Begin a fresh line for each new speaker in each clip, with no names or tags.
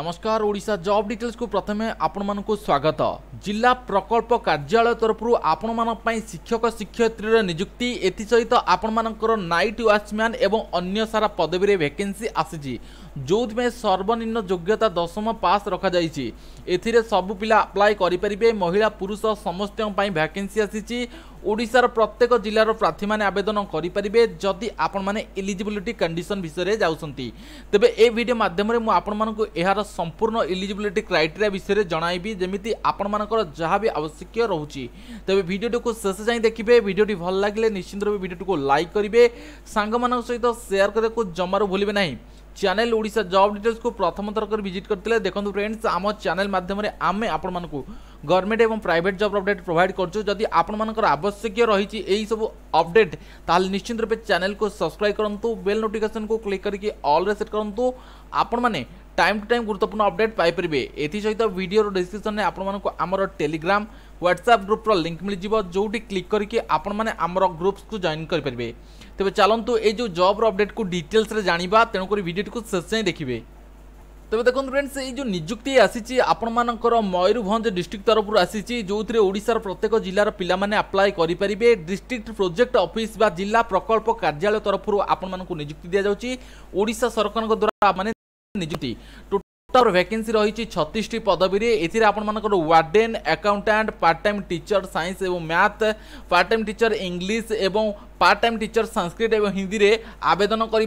নমস্কার ওড়িশা জব ডিটেলসু প্রথমে আপনার স্বাগত জেলা প্রকল্প কার্যালয় তরফর আপনার শিক্ষক শিক্ষয়িত্রীর নিযুক্তি এসহ আপনার নাইট ওয়াচম্যান এবং অন্য সারা পদবীরে ভ্যাকেন্সি আসিছি ଯେଉଁଥିପାଇଁ ସର୍ବନିମ୍ନ ଯୋଗ୍ୟତା ଦଶମ ପାସ୍ ରଖାଯାଇଛି ଏଥିରେ ସବୁ ପିଲା ଆପ୍ଲାଏ କରିପାରିବେ ମହିଳା ପୁରୁଷ ସମସ୍ତଙ୍କ ପାଇଁ ଭ୍ୟାକେନ୍ସି ଆସିଛି ওড়িশার প্রত্যেক জেলার প্রার্থীমানে আবেদন করে যদি আপনার ইলিজিবিলিটি কন্ডিশন বিষয়ে যাচ্ছেন তবে এ ভিডিও মাধ্যমে মু আপনার এর সম্পূর্ণ ইলিজিবিলিটি ক্রাইটেরিয়া বিষয়ে জনাইবি যেমি আপনার যা বি আবশ্যক রয়েছে তবে ভিডিওটি শেষ যাই দেখবে ভিডিওটি ভাল লাগলে নিশ্চিন্ত রূপে ভিডিওটি লাইক করবে সাংগ সহ সেয়ার করা জমারু ভুলবে না চ্যানেল ওড়িশা জব ডিটেলস কু প্রথম থরকর ভিজিট করলে দেখুন ফ্রেন্ডস আম চ্যানেল মাধ্যমে আমি আপনার গভর্নমেন্ট এবং প্রাইভেট জব অপডেট প্রোভাইড করছু যদি আপনার আবশ্যকীয় রয়েছে এই সব অপডেট তাহলে নিশ্চিত রূপে চ্যানেল কু সবসক্রাইব করতু বেল নোটিফিকেসন কু ক্লিক করি অলরে সেট করতু আপন মানে টাইম টু টাইম গুরুত্বপূর্ণ অপডেট পাইপারে এসহ ভিডিওর ডিসক্রিপশন আপনার আমার টেলিগ্রাম হোয়াটসঅ্যাপ গ্রুপর লিঙ্ক মিলিযোগ যেটি ক্লিক করি আপনার আমার গ্রুপসু জয়েন করে পেয়ে তবে চলতু এই যে জব্র অপডেট কু ডিটেলসে জাঁয়া তেণুক ভিডিওটি শেষ যাই দেখবে তবে দেখুন ফ্রেন্ডস এই যে নিযুক্তি আসিছি আপনার ময়ূরভঞ্জ ডিস্ট্রিক্ট তরফর আসিছি যে ওড়শার প্রত্যেক জেলার পিলামানে আপ্লাই করে পারে ডিস্ট্রিক্ট প্রোজেক্ট অফিস বা জেলা প্রকল্প কার্যালয় তরফর আপনার নিযুক্তি দিয়া যাচ্ছে ওড়শা সরকার দ্বারা মানে নিযুক্তি ତାପରେ ଭ୍ୟାକେନ୍ସି ରହିଛି ଛତିଶଟି ପଦବୀରେ ଏଥିରେ ଆପଣମାନଙ୍କର warden accountant part time teacher science ଏବଂ math part time teacher English ଏବଂ পার্ট টাইম টিচর সংস্কৃত এবং হিন্দি আবেদন করে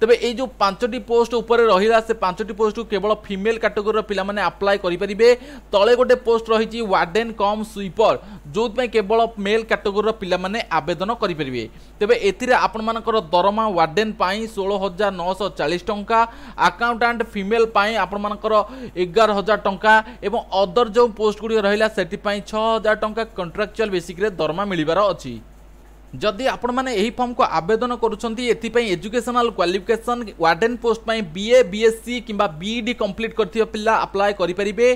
তবে এই যে পাঁচটি পোস্ট উপরে রহিলা সে পাঁচটি পোস্ট কেবল ফিমেল ক্যাটেগোরির পিলা মানে আপ্লাই করে তলে গোটে পোস্ট রয়েছে ওয়ার্ডেন কম সুইপর ଯେଉଁଥିପାଇଁ କେବଳ ମେଲ୍ କାଟେଗୋରୀର ପିଲାମାନେ ଆବେଦନ କରିପାରିବେ ତେବେ ଏଥିରେ ଆପଣମାନଙ୍କର ଦରମା ୱାର୍ଡେନ୍ ପାଇଁ ଷୋହଳ ହଜାର ନଅଶହ ଚାଳିଶ ଟଙ୍କା ଆକାଉଣ୍ଟାଣ୍ଟ ଫିମେଲ୍ ପାଇଁ ଆପଣମାନଙ୍କର ଏଗାର ହଜାର ଟଙ୍କା ଏବଂ ଅଦର ଯେଉଁ ପୋଷ୍ଟଗୁଡ଼ିକ ରହିଲା ସେଥିପାଇଁ ଛଅ ହଜାର ଟଙ୍କା କଣ୍ଟ୍ରାକ୍ଚୁଆଲ୍ ବେସିକ୍ରେ ଦରମା ମିଳିବାର ଅଛି যদি আপনার মানে এই ফর্মক আবেদন করছেন এপাই এজুকেশনাল কোয়ালিফিকেশন ওয়ার্ডেন পোস্ট পাই বিএ বিএসসি কিংবা বিইডি কমপ্লিট করি পিলা আপ্লাই করে পে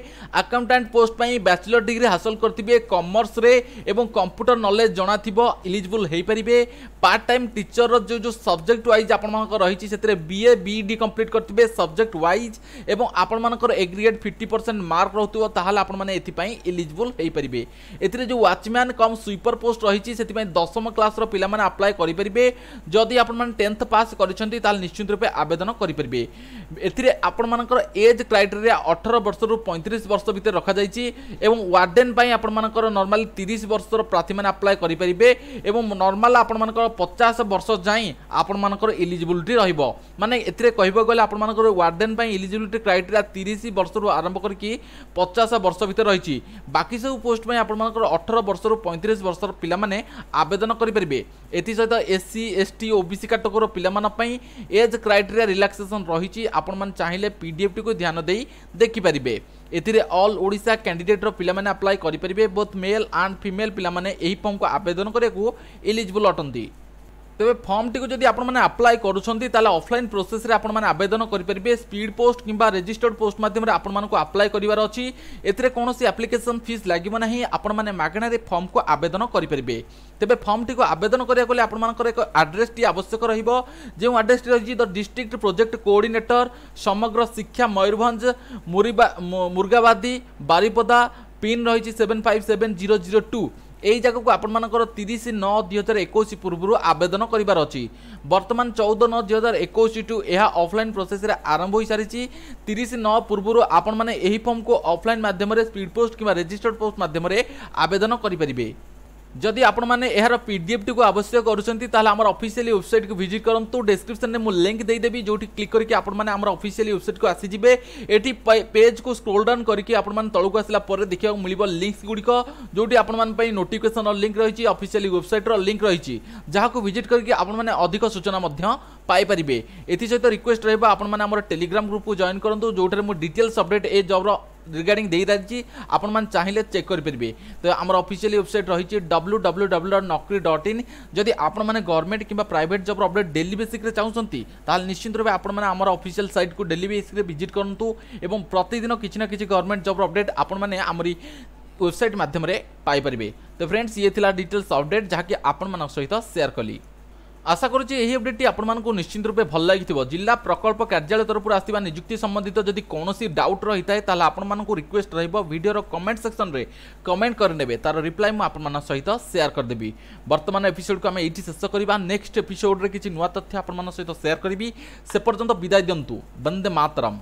আকাউন্টাট পোস্ট পাই ব্যাচেলর ডিগ্রি হাসল করতে কমর্সরে এবং কম্পুটর নলেজ জনা থাকবে ইলিজিবল হয়ে পে পার্ট টাইম টিচর যে সবজেক্ট ওয়াইজ আপনার রয়েছে সেতরে বিএ বিইডি কমপ্লিট করতে সবজেক্ট ওয়াইজ এবং আপনার এগ্রিগেট ফিফটি পরসেন্ট মার্ক রুথ তাহলে আপনার এপাই ইলিজিবল হয়ে পে এতে যে ওয়াচম্যান কম সুইপর পোস্ট রয়েছে সেপাই দশম ক্লাসর পিলামানে আপ্লাই করিপারিবে যদি আপনার টেন্থ পাস করছেন তাহলে নিশ্চিত রূপে আবেদন করিপারিবে এতে আপনার এজ ক্রাইটেরিয়া অঠর বর্ষর পঁয়ত্রিশ বর্ষ ভিতরে রখাযাই এবং ওয়ার্ডেন আপনার নর্মাল তিরিশ বর্ষর প্রার্থী মানে আপ্লাই করিপারিবে এবং নর্মাল আপনার পচাশ বর্ষ যাই আপনার ইলিজিবিলিটি রহব মানে এতে কহবাক গেলে আপনার ওয়ার্ডেন ইলিজিবিলিটি ক্রাইটেরিয়া তিরিশ বর্ষর আরম্ভ করি পচাশ বর্ষ ভিতরে রয়েছে বাকি সব পোস্ট আপনার অঠর বর্ষর পঁয়ত্রিশ বর্ষর পিলা আবেদন করে କରିପାରିବେ ଏଥିସହିତ ଏସ୍ ଏସ୍ ସି ଟି ଓ ବି ସି କାଟଗୋର ପିଲାମାନଙ୍କ ପାଇଁ ଏଜ୍ କ୍ରାଇଟେରିଆ ରିଲାକ୍ସେସନ୍ ରହିଛି ଆପଣମାନେ ଚାହିଁଲେ ପିଡିଏଫ୍ଟିକୁ ଧ୍ୟାନ ଦେଇ ଦେଖିପାରିବେ ଏଥିରେ ଅଲ୍ ଓଡ଼ିଶା କ୍ୟାଣ୍ଡିଡେଟ୍ର ପିଲାମାନେ ଆପ୍ଲାଏ କରିପାରିବେ ବୋଥ୍ ମେଲ୍ ଆଣ୍ଡ ଫିମେଲ୍ ପିଲାମାନେ ଏହି ଫର୍ମକୁ ଆବେଦନ କରିବାକୁ ଇଲିଜିବୁଲ୍ ଅଟନ୍ତି ତେବେ ଫର୍ମଟିକୁ ଯଦି ଆପଣମାନେ ଆପ୍ଲାଏ କରୁଛନ୍ତି ତାହେଲେ ଅଫଲାଇନ୍ ପ୍ରୋସେସ୍ରେ ଆପଣମାନେ ଆବେଦନ କରିପାରିବେ ସ୍ପିଡ୍ ପୋଷ୍ଟ କିମ୍ବା ରେଜିଷ୍ଟର୍ଡ ପୋଷ୍ଟ ମାଧ୍ୟମରେ ଆପଣମାନଙ୍କୁ ଆପ୍ଲାଏ କରିବାର ଅଛି ଏଥିରେ କୌଣସି ଆପ୍ଲିକେସନ୍ ଫିସ୍ ଲାଗିବ ନାହିଁ ଆପଣମାନେ ମାଗଣାରେ ଫର୍ମକୁ ଆବେଦନ କରିପାରିବେ ତେବେ ଫର୍ମଟିକୁ ଆବେଦନ କରିବାକୁ ହେଲେ ଆପଣମାନଙ୍କର ଏକ ଆଡ୍ରେସ୍ଟି ଆବଶ୍ୟକ ରହିବ ଯେଉଁ ଆଡ୍ରେସ୍ଟି ରହିଛି ଦ district project coordinator Samagra Shiksha Mayurbhanj ମୁରିବା মুরগাবাদী বারিপদা পিন রয়েছে seven five seven zero zero two এই জায়গাকে আপনার তিরিশ ন দুই হাজার একুশ পূর্ব আবেদন করবার অর্তমান চৌদ ন দুই হাজার একুশ টু এ অফলাইন প্রোসেসে আরম্ভ হয়ে সারিছি তিরিশ ন পূর্ব আপনার এই ফর্মকে অফলাইন মাধ্যমে স্পিড পোস্ট কিংবা রেজিষ্টার্ড পোস্ট মাধ্যমে আবেদন করে जदि आपण मैंने यार पीडीएफ टी को आवश्यक करमर अफिसीआली वेबसाइट को भिजिट करूँ डेस्क्रिप्सन में मुझे लिंक देदेवि जो क्लिक करके आपर अफिसीआली वेबसाइट को आसीजे ये पेज को स्क्रोल डाउन करके आपण तौक आसापर देखा मिल लिंक गुड़िक जो आपण नोटिफिकेसन लिंक रही अफिसीय वेबसाइट्र लिंक रही जहाँ को भिजिट करके आपने सूचना पाइपर एथसत रिक्वेस्ट रहा आपण टेलीग्राम ग्रुप को जॉइन करूँ जोटे डिटेल्स अपडेट ए जब्र রিগার্ডিং ଦେଇସାରିଛି ଆପଣମାନେ ଚାହିଁଲେ ଚେକ୍ କରିପାରିବେ ତ ଆମର ଅଫିସିଆଲି ୱେବସାଇଟ୍ ରହିଛି W W W dot Naukri dot in ଯଦି ଆପଣମାନେ ଗଭର୍ଣ୍ଣମେଣ୍ଟ କିମ୍ବା ପ୍ରାଇଭେଟ୍ ଜବ୍ର ଅପଡ଼େଟ୍ ଡେଲି ବେସିକ୍ରେ ଚାହୁଁଛନ୍ତି ତାହେଲେ ନିଶ୍ଚିତ ଭାବେ ଆପଣମାନେ ଆମର ଅଫିସିଆଲ୍ ସାଇଟ୍କୁ ଡେଲି ବେସିକ୍ରେ ଭିଜିଟ୍ କରନ୍ତୁ ଏବଂ ପ୍ରତିଦିନ କିଛି ନା କିଛି ଗଭର୍ଣ୍ଣମେଣ୍ଟ ଜବ୍ର ଅପଡ଼େଟ୍ ଆପଣମାନେ ଆମରି ୱେବସାଇଟ୍ ମାଧ୍ୟମରେ ପାଇପାରିବେ ତ ଫ୍ରେଣ୍ଡସ୍ ଇଏ ଥିଲା ଡିଟେଲ୍ସ ଅପଡ଼େଟ୍ ଯାହାକି ଆପଣମାନଙ୍କ ସହିତ ସେୟାର କଲି आशा करपडेट आपको निश्चित रूप भल लगी जिला प्रकल्प कार्यालय तरफ आसवा निजुक्ति संबंधित जदि कौन डाउट रही है तेल आपको रिक्वेस्ट रिडर कमेंट सेक्शन में कमेंट करे तार रिप्लाई मुझान सहित सेयार करदेवि बर्तमान एपिसोड को आम ये शेष करवा नेक्स्ट एपिसोड में किसी नुआ तथ्य आपत सेयार करी से पर्यटन विदाय दिंतु बंदे मातरम